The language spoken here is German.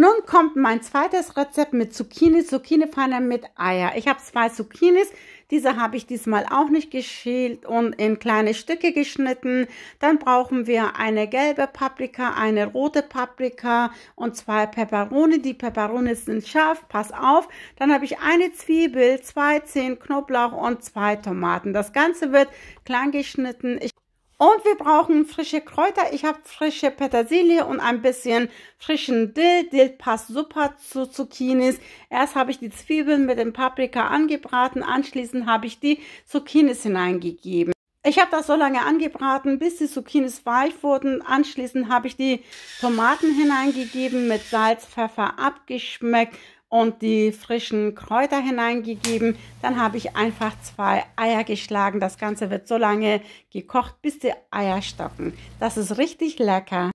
Nun kommt mein zweites Rezept mit Zucchini, zucchini mit Eier. Ich habe zwei Zucchinis, diese habe ich diesmal auch nicht geschält und in kleine Stücke geschnitten. Dann brauchen wir eine gelbe Paprika, eine rote Paprika und zwei Peperoni. Die Peperoni sind scharf, pass auf. Dann habe ich eine Zwiebel, zwei Zehen Knoblauch und zwei Tomaten. Das Ganze wird klein geschnitten. Ich und wir brauchen frische Kräuter. Ich habe frische Petersilie und ein bisschen frischen Dill. Dill passt super zu Zucchinis. Erst habe ich die Zwiebeln mit dem Paprika angebraten. Anschließend habe ich die Zucchinis hineingegeben. Ich habe das so lange angebraten, bis die Zucchinis weich wurden. Anschließend habe ich die Tomaten hineingegeben, mit Salz, Pfeffer abgeschmeckt und die frischen Kräuter hineingegeben. Dann habe ich einfach zwei Eier geschlagen. Das Ganze wird so lange gekocht, bis die Eier stocken. Das ist richtig lecker.